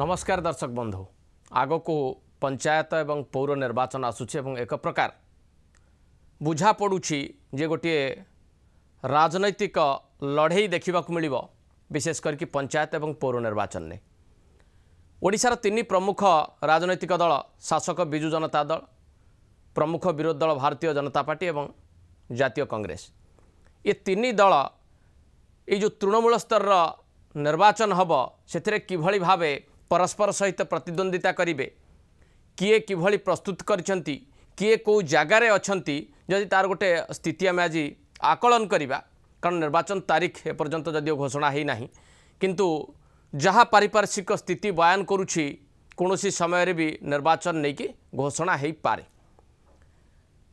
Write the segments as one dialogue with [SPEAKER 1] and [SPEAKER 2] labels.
[SPEAKER 1] ନମସ୍କାର ଦର୍ଶକ ବନ୍ଧୁ ଆଗକୁ ପଞ୍ଚାୟତ ଏବଂ ପୌର ନିର୍ବାଚନ ଆସୁଛି ଏବଂ ଏକ ପ୍ରକାର ବୁଝାପଡ଼ୁଛି ଯେ ଗୋଟିଏ ରାଜନୈତିକ ଲଢ଼େଇ ଦେଖିବାକୁ ମିଳିବ ବିଶେଷ କରିକି ପଞ୍ଚାୟତ ଏବଂ ପୌର ନିର୍ବାଚନରେ ଓଡ଼ିଶାର ତିନି ପ୍ରମୁଖ ରାଜନୈତିକ ଦଳ ଶାସକ ବିଜୁ ଜନତା ଦଳ ପ୍ରମୁଖ ବିରୋଧୀ ଦଳ ଭାରତୀୟ ଜନତା ପାର୍ଟି ଏବଂ ଜାତୀୟ କଂଗ୍ରେସ ଏ ତିନି ଦଳ ଏଇ ଯେଉଁ ତୃଣମୂଳ ସ୍ତରର ନିର୍ବାଚନ ହେବ ସେଥିରେ କିଭଳି ଭାବେ ପରସ୍ପର ସହିତ ପ୍ରତିଦ୍ୱନ୍ଦ୍ୱିତା କରିବେ କିଏ କିଭଳି ପ୍ରସ୍ତୁତ କରିଛନ୍ତି କିଏ କେଉଁ ଜାଗାରେ ଅଛନ୍ତି ଯଦି ତା'ର ଗୋଟେ ସ୍ଥିତି ଆମେ ଆଜି ଆକଳନ କରିବା କାରଣ ନିର୍ବାଚନ ତାରିଖ ଏପର୍ଯ୍ୟନ୍ତ ଯଦିଓ ଘୋଷଣା ହୋଇନାହିଁ କିନ୍ତୁ ଯାହା ପାରିପାର୍ଶ୍ୱିକ ସ୍ଥିତି ବୟାନ କରୁଛି କୌଣସି ସମୟରେ ବି ନିର୍ବାଚନ ନେଇକି ଘୋଷଣା ହୋଇପାରେ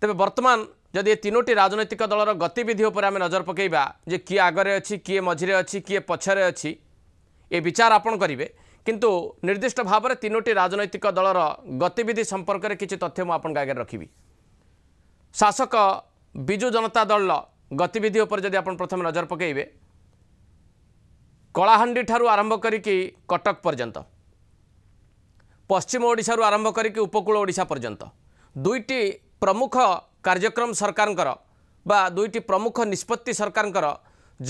[SPEAKER 1] ତେବେ ବର୍ତ୍ତମାନ ଯଦି ଏ ତିନୋଟି ରାଜନୈତିକ ଦଳର ଗତିବିଧି ଉପରେ ଆମେ ନଜର ପକାଇବା ଯେ କିଏ ଆଗରେ ଅଛି କିଏ ମଝିରେ ଅଛି କିଏ ପଛରେ ଅଛି ଏ ବିଚାର ଆପଣ କରିବେ କିନ୍ତୁ ନିର୍ଦ୍ଦିଷ୍ଟ ଭାବରେ ତିନୋଟି ରାଜନୈତିକ ଦଳର ଗତିବିଧି ସମ୍ପର୍କରେ କିଛି ତଥ୍ୟ ମୁଁ ଆପଣଙ୍କ ଆଗରେ ରଖିବି ଶାସକ ବିଜୁ ଜନତା ଦଳର ଗତିବିଧି ଉପରେ ଯଦି ଆପଣ ପ୍ରଥମେ ନଜର ପକାଇବେ କଳାହାଣ୍ଡିଠାରୁ ଆରମ୍ଭ କରିକି କଟକ ପର୍ଯ୍ୟନ୍ତ ପଶ୍ଚିମ ଓଡ଼ିଶାରୁ ଆରମ୍ଭ କରିକି ଉପକୂଳ ଓଡ଼ିଶା ପର୍ଯ୍ୟନ୍ତ ଦୁଇଟି ପ୍ରମୁଖ କାର୍ଯ୍ୟକ୍ରମ ସରକାରଙ୍କର ବା ଦୁଇଟି ପ୍ରମୁଖ ନିଷ୍ପତ୍ତି ସରକାରଙ୍କର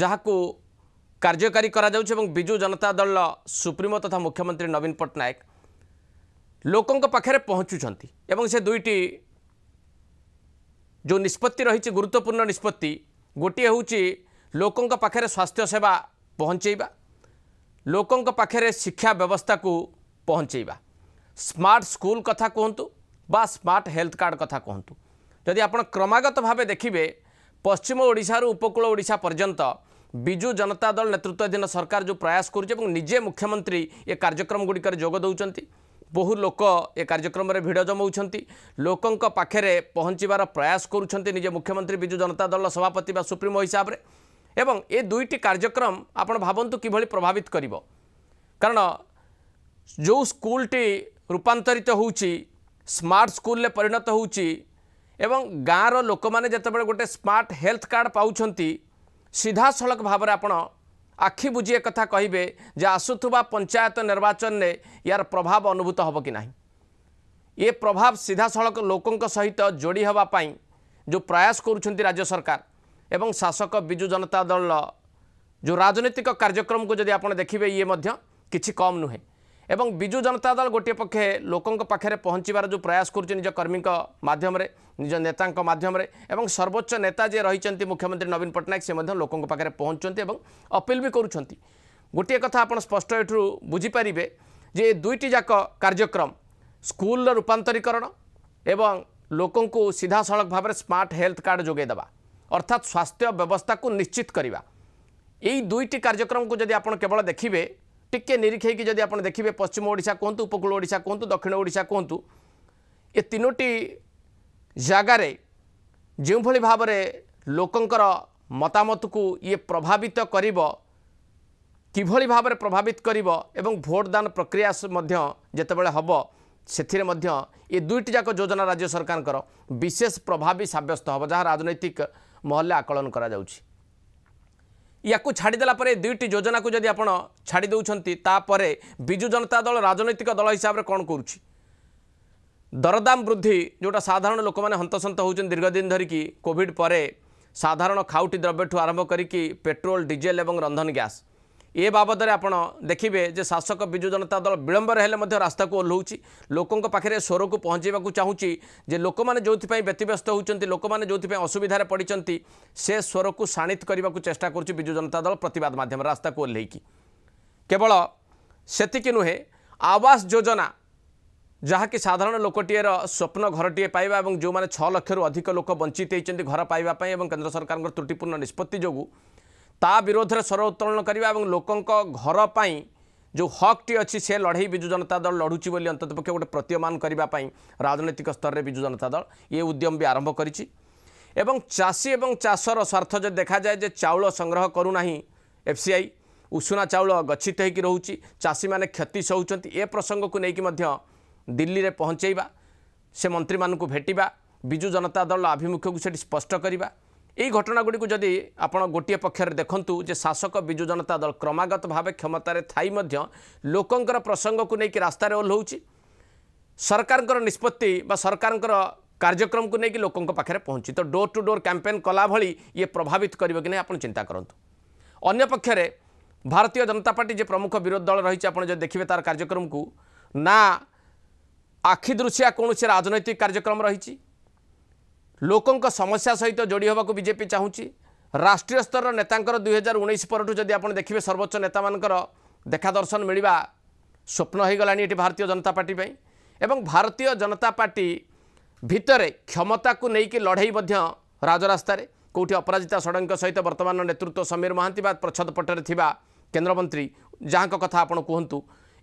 [SPEAKER 1] ଯାହାକୁ কার্যকারী করা যাচ্ছে এবং বিজু জনতা দল সুপ্রিমো তথা মুখ্যমন্ত্রী নবীন পট্টনাক ଲୋକଙ୍କ ପାଖରେ ପହଞ୍ଚୁଛନ୍ତି ଏବଂ ସେ ଦୁଇଟି ଯେଉଁ ନିଷ୍ପତ୍ତି ରହିଛି ଗୁରୁତ୍ୱପୂର୍ଣ୍ଣ ନିଷ୍ପତ୍ତି ଗୋଟିଏ ହେଉଛି ଲୋକଙ୍କ ପାଖରେ ସ୍ୱାସ୍ଥ୍ୟ ସେବା ପହଞ୍ଚେଇବା ଲୋକଙ୍କ ପାଖରେ ଶିକ୍ଷା ବ୍ୟବସ୍ଥାକୁ ପହଞ୍ଚେଇବା ସ୍ମାର୍ଟ ସ୍କୁଲ କଥା କୁହନ୍ତୁ ବା ସ୍ମାର୍ଟ ହେଲ୍ଥ କାର୍ଡ଼ କଥା କୁହନ୍ତୁ ଯଦି ଆପଣ କ୍ରମାଗତ ଭାବେ ଦେଖିବେ ପଶ୍ଚିମ ଓଡ଼ିଶାରୁ ଉପକୂଳ ଓଡ଼ିଶା ପର୍ଯ୍ୟନ୍ତ ବିଜୁ ଜନତା ଦଳ ନେତୃତ୍ୱାଧୀନ ସରକାର ଯେଉଁ ପ୍ରୟାସ କରୁଛି ଏବଂ ନିଜେ ମୁଖ୍ୟମନ୍ତ୍ରୀ ଏ କାର୍ଯ୍ୟକ୍ରମ ଗୁଡ଼ିକରେ ଯୋଗ ଦେଉଛନ୍ତି ବହୁ ଲୋକ ଏ କାର୍ଯ୍ୟକ୍ରମରେ ଭିଡ଼ ଜମାଉଛନ୍ତି ଲୋକଙ୍କ ପାଖରେ ପହଞ୍ଚିବାର ପ୍ରୟାସ କରୁଛନ୍ତି ନିଜେ ମୁଖ୍ୟମନ୍ତ୍ରୀ ବିଜୁ ଜନତା ଦଳର ସଭାପତି ବା ସୁପ୍ରିମୋ ହିସାବରେ ଏବଂ ଏ ଦୁଇଟି କାର୍ଯ୍ୟକ୍ରମ ଆପଣ ଭାବନ୍ତୁ କିଭଳି ପ୍ରଭାବିତ କରିବ କାରଣ ଯେଉଁ ସ୍କୁଲଟି ରୂପାନ୍ତରିତ ହେଉଛି ସ୍ମାର୍ଟ ସ୍କୁଲରେ ପରିଣତ ହେଉଛି ଏବଂ ଗାଁର ଲୋକମାନେ ଯେତେବେଳେ ଗୋଟେ ସ୍ମାର୍ଟ ହେଲ୍ଥ କାର୍ଡ଼ ପାଉଛନ୍ତି ସିଧାସଳଖ ଭାବରେ ଆପଣ ଆଖି ବୁଜି ଏକଥା କହିବେ ଯେ ଆସୁଥିବା ପଞ୍ଚାୟତ ନିର୍ବାଚନରେ ୟାର ପ୍ରଭାବ ଅନୁଭୂତ ହେବ କି ନାହିଁ ଏ ପ୍ରଭାବ ସିଧାସଳଖ ଲୋକଙ୍କ ସହିତ ଯୋଡ଼ି ହେବା ପାଇଁ ଯେଉଁ ପ୍ରୟାସ କରୁଛନ୍ତି ରାଜ୍ୟ ସରକାର ଏବଂ ଶାସକ ବିଜୁ ଜନତା ଦଳ ଯେଉଁ ରାଜନୈତିକ କାର୍ଯ୍ୟକ୍ରମକୁ ଯଦି ଆପଣ ଦେଖିବେ ଇଏ ମଧ୍ୟ କିଛି କମ୍ ନୁହେଁ এবং ବିଜୁ ଜନତା ଦଳ ଗୋଟିଏ ପକ୍ଷେ ଲୋକଙ୍କ ପାଖରେ ପହଞ୍ଚିବାର ଯେଉଁ ପ୍ରୟାସ କରୁଛି ନିଜ କର୍ମୀଙ୍କ ମାଧ୍ୟମରେ ନିଜ ନେତାଙ୍କ ମାଧ୍ୟମରେ ଏବଂ ସର୍ବୋଚ୍ଚ ନେତା ଯିଏ ରହିଛନ୍ତି ମୁଖ୍ୟମନ୍ତ୍ରୀ ନବୀନ ପଟ୍ଟନାୟକ ସେ ମଧ୍ୟ ଲୋକଙ୍କ ପାଖରେ ପହଞ୍ଚୁଛନ୍ତି ଏବଂ ଅପିଲ୍ ବି କରୁଛନ୍ତି ଗୋଟିଏ କଥା ଆପଣ ସ୍ପଷ୍ଟ ଏଠାରୁ ବୁଝିପାରିବେ ଯେ ଏ ଦୁଇଟି ଯାକ କାର୍ଯ୍ୟକ୍ରମ ସ୍କୁଲର ରୂପାନ୍ତରୀକରଣ ଏବଂ ଲୋକଙ୍କୁ ସିଧାସଳଖ ଭାବରେ ସ୍ମାର୍ଟ ହେଲ୍ଥ କାର୍ଡ଼ ଯୋଗାଇଦେବା ଅର୍ଥାତ୍ ସ୍ୱାସ୍ଥ୍ୟ ବ୍ୟବସ୍ଥାକୁ ନିଶ୍ଚିତ କରିବା ଏଇ ଦୁଇଟି କାର୍ଯ୍ୟକ୍ରମକୁ ଯଦି ଆପଣ କେବଳ ଦେଖିବେ ଟିକେ ନିରୀକ୍ଷେଇକି ଯଦି ଆପଣ ଦେଖିବେ ପଶ୍ଚିମ ଓଡ଼ିଶା କୁହନ୍ତୁ ଉପକୂଳ ଓଡ଼ିଶା କୁହନ୍ତୁ ଦକ୍ଷିଣ ଓଡ଼ିଶା କୁହନ୍ତୁ ଏ ତିନୋଟି ଜାଗାରେ ଯେଉଁଭଳି ଭାବରେ ଲୋକଙ୍କର ମତାମତକୁ ଇଏ ପ୍ରଭାବିତ କରିବ କିଭଳି ଭାବରେ ପ୍ରଭାବିତ କରିବ ଏବଂ ଭୋଟଦାନ ପ୍ରକ୍ରିୟା ମଧ୍ୟ ଯେତେବେଳେ ହେବ ସେଥିରେ ମଧ୍ୟ ଏ ଦୁଇଟି ଯାକ ଯୋଜନା ରାଜ୍ୟ ସରକାରଙ୍କର ବିଶେଷ ପ୍ରଭାବୀ ସାବ୍ୟସ୍ତ ହେବ ଯାହା ରାଜନୈତିକ ମହଲରେ ଆକଳନ କରାଯାଉଛି ୟାକୁ ଛାଡ଼ିଦେଲା ପରେ ଦୁଇଟି ଯୋଜନାକୁ ଯଦି ଆପଣ ଛାଡ଼ି ଦେଉଛନ୍ତି ତାପରେ ବିଜୁ ଜନତା ଦଳ ରାଜନୈତିକ ଦଳ ହିସାବରେ କ'ଣ କରୁଛି ଦରଦାମ ବୃଦ୍ଧି ଯେଉଁଟା ସାଧାରଣ ଲୋକମାନେ ହନ୍ତସନ୍ତ ହେଉଛନ୍ତି ଦୀର୍ଘଦିନ ଧରିକି କୋଭିଡ଼ ପରେ ସାଧାରଣ ଖାଉଟି ଦ୍ରବ୍ୟଠୁ ଆରମ୍ଭ କରିକି ପେଟ୍ରୋଲ ଡିଜେଲ ଏବଂ ରନ୍ଧନ ଗ୍ୟାସ୍ ଏ ବାବଦରେ ଆପଣ ଦେଖିବେ ଯେ ଶାସକ ବିଜୁ ଜନତା ଦଳ ବିଳମ୍ବରେ ହେଲେ ମଧ୍ୟ ରାସ୍ତାକୁ ଓହ୍ଲଉଛି ଲୋକଙ୍କ ପାଖରେ ସ୍ୱରକୁ ପହଞ୍ଚାଇବାକୁ ଚାହୁଁଛି ଯେ ଲୋକମାନେ ଯେଉଁଥିପାଇଁ ବ୍ୟତିବ୍ୟସ୍ତ ହେଉଛନ୍ତି ଲୋକମାନେ ଯେଉଁଥିପାଇଁ ଅସୁବିଧାରେ ପଡ଼ିଛନ୍ତି ସେ ସ୍ୱରକୁ ସାଣିତ କରିବାକୁ ଚେଷ୍ଟା କରୁଛି ବିଜୁ ଜନତା ଦଳ ପ୍ରତିବାଦ ମାଧ୍ୟମରେ ରାସ୍ତାକୁ ଓହ୍ଲାଇକି କେବଳ ସେତିକି ନୁହେଁ ଆବାସ ଯୋଜନା ଯାହାକି ସାଧାରଣ ଲୋକଟିଏର ସ୍ୱପ୍ନ ଘରଟିଏ ପାଇବା ଏବଂ ଯେଉଁମାନେ ଛଅ ଲକ୍ଷରୁ ଅଧିକ ଲୋକ ବଞ୍ଚିତ ହେଇଛନ୍ତି ଘର ପାଇବା ପାଇଁ ଏବଂ କେନ୍ଦ୍ର ସରକାରଙ୍କର ତ୍ରୁଟିପୂର୍ଣ୍ଣ ନିଷ୍ପତ୍ତି ଯୋଗୁଁ ତା ବିରୋଧରେ ସ୍ୱର ଉତ୍ତୋଳନ କରିବା ଏବଂ ଲୋକଙ୍କ ଘର ପାଇଁ ଯେଉଁ ହକ୍ଟି ଅଛି ସେ ଲଢ଼େଇ ବିଜୁ ଜନତା ଦଳ ଲଢ଼ୁଛି ବୋଲି ଅନ୍ତତପକ୍ଷେ ଗୋଟେ ପ୍ରତୀୟମାନ କରିବା ପାଇଁ ରାଜନୈତିକ ସ୍ତରରେ ବିଜୁ ଜନତା ଦଳ ଇଏ ଉଦ୍ୟମ ବି ଆରମ୍ଭ କରିଛି ଏବଂ ଚାଷୀ ଏବଂ ଚାଷର ସ୍ୱାର୍ଥ ଯଦି ଦେଖାଯାଏ ଯେ ଚାଉଳ ସଂଗ୍ରହ କରୁନାହିଁ ଏଫ୍ସିଆଇ ଉଷୁନା ଚାଉଳ ଗଚ୍ଛିତ ହୋଇକି ରହୁଛି ଚାଷୀମାନେ କ୍ଷତି ସହୁଛନ୍ତି ଏ ପ୍ରସଙ୍ଗକୁ ନେଇକି ମଧ୍ୟ ଦିଲ୍ଲୀରେ ପହଞ୍ଚାଇବା ସେ ମନ୍ତ୍ରୀମାନଙ୍କୁ ଭେଟିବା ବିଜୁ ଜନତା ଦଳ ଆଭିମୁଖ୍ୟକୁ ସେଠି ସ୍ପଷ୍ଟ କରିବା ଏଇ ଗୁଡ଼ିକୁ ଯଦି ଆପଣ ଗୋଟିଏ ପକ୍ଷରେ ଦେଖନ୍ତୁ ଯେ ଶାସକ ବିଜୁ ଜନତା ଦଳ କ୍ରମାଗତ ଭାବେ କ୍ଷମତାରେ ଥାଇ ମଧ୍ୟ ଲୋକଙ୍କର ପ୍ରସଙ୍ଗକୁ ନେଇକି ରାସ୍ତାରେ ଓହ୍ଲାଉଛି ସରକାରଙ୍କର ନିଷ୍ପତ୍ତି ବା ସରକାରଙ୍କର କାର୍ଯ୍ୟକ୍ରମକୁ ନେଇକି ଲୋକଙ୍କ ପାଖରେ ପହଞ୍ଚି ତ ଡୋର୍ ଟୁ ଡୋର୍ କ୍ୟାମ୍ପେନ୍ କଲା ଭଳି ଇଏ ପ୍ରଭାବିତ କରିବ କି ନାହିଁ ଆପଣ ଚିନ୍ତା କରନ୍ତୁ ଅନ୍ୟପକ୍ଷରେ ଭାରତୀୟ ଜନତା ପାର୍ଟି ଯେ ପ୍ରମୁଖ ବିରୋଧୀ ଦଳ ରହିଛି ଆପଣ ଯଦି ଦେଖିବେ ତା'ର କାର୍ଯ୍ୟକ୍ରମକୁ ନା ଆଖିଦୃଶିଆ କୌଣସି ରାଜନୈତିକ କାର୍ଯ୍ୟକ୍ରମ ରହିଛି ଲୋକଙ୍କ ସମସ୍ୟା ସହିତ ଯୋଡ଼ି ହେବାକୁ ବିଜେପି ଚାହୁଁଛି ରାଷ୍ଟ୍ରୀୟ ସ୍ତରର ନେତାଙ୍କର ଦୁଇ ହଜାର ଉଣେଇଶ ପରଠୁ ଯଦି ଆପଣ ଦେଖିବେ ସର୍ବୋଚ୍ଚ ନେତାମାନଙ୍କର ଦେଖା ଦର୍ଶନ ମିଳିବା ସ୍ୱପ୍ନ ହୋଇଗଲାଣି ଏଠି ଭାରତୀୟ ଜନତା ପାର୍ଟି ପାଇଁ ଏବଂ ଭାରତୀୟ ଜନତା ପାର୍ଟି ଭିତରେ କ୍ଷମତାକୁ ନେଇକି ଲଢ଼େଇ ମଧ୍ୟ ରାଜରାସ୍ତାରେ କେଉଁଠି ଅପରାଜିତା ଷଡ଼ଙ୍ଗୀଙ୍କ ସହିତ ବର୍ତ୍ତମାନ ନେତୃତ୍ୱ ସମୀର ମହାନ୍ତି ବା ପ୍ରଚ୍ଛଦ ପଟରେ ଥିବା କେନ୍ଦ୍ରମନ୍ତ୍ରୀ ଯାହାଙ୍କ କଥା ଆପଣ କୁହନ୍ତୁ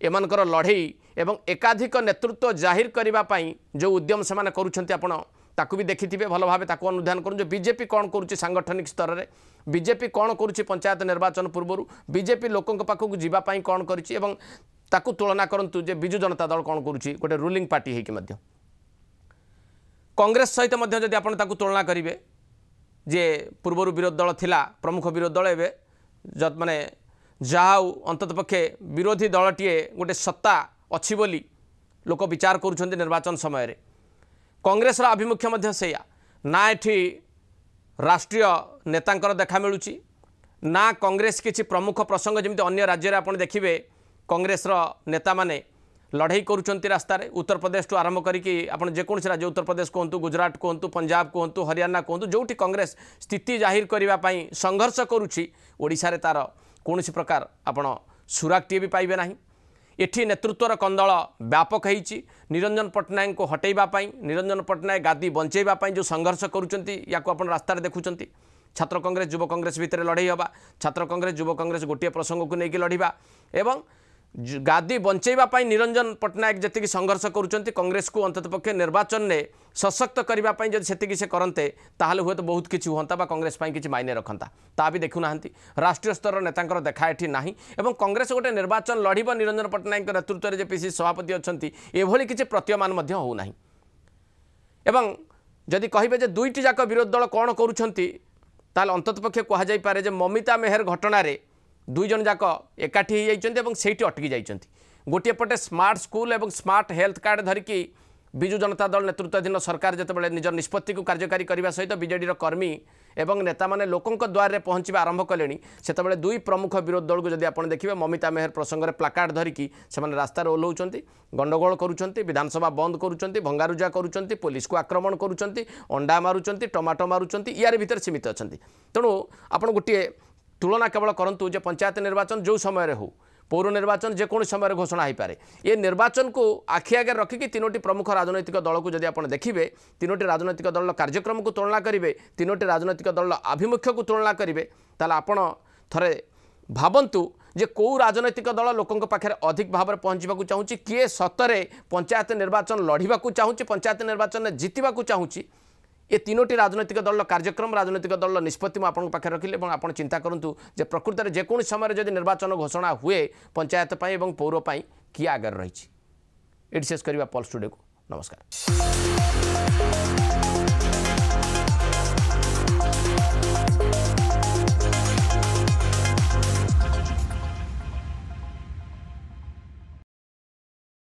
[SPEAKER 1] ଏମାନଙ୍କର ଲଢ଼େଇ ଏବଂ ଏକାଧିକ ନେତୃତ୍ୱ ଜାହିର କରିବା ପାଇଁ ଯେଉଁ ଉଦ୍ୟମ ସେମାନେ କରୁଛନ୍ତି ଆପଣ ତାକୁ ବି ଦେଖିଥିବେ ଭଲ ଭାବେ ତାକୁ ଅନୁଧ୍ୟାନ କରନ୍ତୁ ବିଜେପି କ'ଣ କରୁଛି ସାଙ୍ଗଠନିକ ସ୍ତରରେ ବିଜେପି କ'ଣ କରୁଛି ପଞ୍ଚାୟତ ନିର୍ବାଚନ ପୂର୍ବରୁ ବିଜେପି ଲୋକଙ୍କ ପାଖକୁ ଯିବା ପାଇଁ କ'ଣ କରିଛି ଏବଂ ତାକୁ ତୁଳନା କରନ୍ତୁ ଯେ ବିଜୁ ଜନତା ଦଳ କ'ଣ କରୁଛି ଗୋଟେ ରୁଲିଂ ପାର୍ଟି ହେଇକି ମଧ୍ୟ କଂଗ୍ରେସ ସହିତ ମଧ୍ୟ ଯଦି ଆପଣ ତାକୁ ତୁଳନା କରିବେ ଯେ ପୂର୍ବରୁ ବିରୋଧୀ ଦଳ ଥିଲା ପ୍ରମୁଖ ବିରୋଧୀ ଦଳ ଏବେ ମାନେ ଯାହା ହଉ ଅନ୍ତତଃ ପକ୍ଷେ ବିରୋଧୀ ଦଳଟିଏ ଗୋଟେ ସତ୍ତା ଅଛି ବୋଲି ଲୋକ ବିଚାର କରୁଛନ୍ତି ନିର୍ବାଚନ ସମୟରେ କଂଗ୍ରେସର ଆଭିମୁଖ୍ୟ ମଧ୍ୟ ସେଇଆ ନା ଏଠି ରାଷ୍ଟ୍ରୀୟ ନେତାଙ୍କର ଦେଖା ମିଳୁଛି ନା କଂଗ୍ରେସ କିଛି ପ୍ରମୁଖ ପ୍ରସଙ୍ଗ ଯେମିତି ଅନ୍ୟ ରାଜ୍ୟରେ ଆପଣ ଦେଖିବେ କଂଗ୍ରେସର ନେତାମାନେ ଲଢ଼େଇ କରୁଛନ୍ତି ରାସ୍ତାରେ ଉତ୍ତରପ୍ରଦେଶଠୁ ଆରମ୍ଭ କରିକି ଆପଣ ଯେକୌଣସି ରାଜ୍ୟ ଉତ୍ତରପ୍ରଦେଶ କୁହନ୍ତୁ ଗୁଜୁରାଟ କୁହନ୍ତୁ ପଞ୍ଜାବ କୁହନ୍ତୁ ହରିୟାନା କୁହନ୍ତୁ ଯେଉଁଠି କଂଗ୍ରେସ ସ୍ଥିତି ଜାହିର କରିବା ପାଇଁ ସଂଘର୍ଷ କରୁଛି ଓଡ଼ିଶାରେ ତା'ର କୌଣସି ପ୍ରକାର ଆପଣ ସୁରାକ୍ଟିଏ ବି ପାଇବେ ନାହିଁ ଏଠି ନେତୃତ୍ୱର କନ୍ଦଳ ବ୍ୟାପକ ହୋଇଛି ନିରଞ୍ଜନ ପଟ୍ଟନାୟକଙ୍କୁ ହଟେଇବା ପାଇଁ ନିରଞ୍ଜନ ପଟ୍ଟନାୟକ ଗାଦୀ ବଞ୍ଚେଇବା ପାଇଁ ଯେଉଁ ସଂଘର୍ଷ କରୁଛନ୍ତି ୟାକୁ ଆପଣ ରାସ୍ତାରେ ଦେଖୁଛନ୍ତି ଛାତ୍ର କଂଗ୍ରେସ ଯୁବ କଂଗ୍ରେସ ଭିତରେ ଲଢ଼େଇ ହେବା ଛାତ୍ର କଂଗ୍ରେସ ଯୁବ କଂଗ୍ରେସ ଗୋଟିଏ ପ୍ରସଙ୍ଗକୁ ନେଇକି ଲଢ଼ିବା ଏବଂ ଗାଦି ବଞ୍ଚାଇବା ପାଇଁ ନିରଞ୍ଜନ ପଟ୍ଟନାୟକ ଯେତିକି ସଂଘର୍ଷ କରୁଛନ୍ତି କଂଗ୍ରେସକୁ ଅନ୍ତତଃ ପକ୍ଷେ ନିର୍ବାଚନରେ ସଶକ୍ତ କରିବା ପାଇଁ ଯଦି ସେତିକି ସେ କରନ୍ତେ ତାହେଲେ ହୁଏତ ବହୁତ କିଛି ହୁଅନ୍ତା ବା କଂଗ୍ରେସ ପାଇଁ କିଛି ମାଇନେ ରଖନ୍ତା ତା ବି ଦେଖୁନାହାନ୍ତି ରାଷ୍ଟ୍ରୀୟ ସ୍ତରର ନେତାଙ୍କର ଦେଖା ଏଠି ନାହିଁ ଏବଂ କଂଗ୍ରେସ ଗୋଟେ ନିର୍ବାଚନ ଲଢ଼ିବ ନିରଞ୍ଜନ ପଟ୍ଟନାୟକଙ୍କ ନେତୃତ୍ୱରେ ଯେ ପିସି ସଭାପତି ଅଛନ୍ତି ଏଭଳି କିଛି ପ୍ରତୀୟମାନ ମଧ୍ୟ ହେଉନାହିଁ ଏବଂ ଯଦି କହିବେ ଯେ ଦୁଇଟି ଯାକ ବିରୋଧୀ ଦଳ କ'ଣ କରୁଛନ୍ତି ତାହେଲେ ଅନ୍ତତଃ ପକ୍ଷେ କୁହାଯାଇପାରେ ଯେ ମମିତା ମେହେର ଘଟଣାରେ দুইজন যাক একাঠি হয়ে যাই এবং সেইটি অটকি যাই গোটিয়ে পটে স্মার্ট স্কুল এবং স্মার্ট হেলথ কার্ড ধরিকি বিজু জনতা দল নেতৃত্বাধীন সরকার যেতবে নিজ নিষ্পত্তি কার্যকারী করা সহ বিজেডির কর্মী এবং নেতা মানে লোক দ্বারে পৌঁছবা আরম্ভ কলে সেতবে দুই প্রমুখ বিরোধী দলক যদি আপনার দেখবে মমিতা মেহর প্রসঙ্গে প্লাকার্ড ধরিকি সে রাস্তার ওহ্লাউন গণ্ডগোল করছেন বিধানসভা বন্ধ করছেন ভঙ্গারুজা করছেন পুলিশকে আক্রমণ করছেন অন্ডা মারুচ টমাটো মারুচ ইয়ার ভিতরে সীমিত অনেক তেমন আপনার গোটিয়ে তুলনা কেবল করতু যে পঞ্চায়েত নির্বাচন যে সময়ের হো পৌর নির্বাচন যেকোন সময়ের ঘোষণা হয়ে পে এ নির্বাচন কু আখি আগে রক্ষিকি তিনোটি প্রমুখ রাজনৈতিক দলক যদি আপনার দেখবে তিনোটি রাজনৈতিক দলর কার্যক্রমক তুলনা করবে তিনোটি রাজনৈতিক দলর আভিমুখ্য তুলনা করবে তাহলে আপনার থরে ভাবতু যে কেউ রাজনৈতিক দল লোক পাখে অধিক ভাবে পৌঁছবা চাহুছি কি সতরে পঞ্চায়েত নির্বাচন লড়া চাহুছি পঞ্চায়েত নির্বাচনে জিতবা চাহুছি ये तिनोटी राजनैतिक दल र कार्यक्रम राजनैतिक दल र निष्पत्ति म आउँदै आिन्ता प्रकृतले जकुण समय निर्वाचन घोषणा हे पञ्चायत ए पौरप कि आगर रहेछ एस पल् स्टुडियो नमस्कार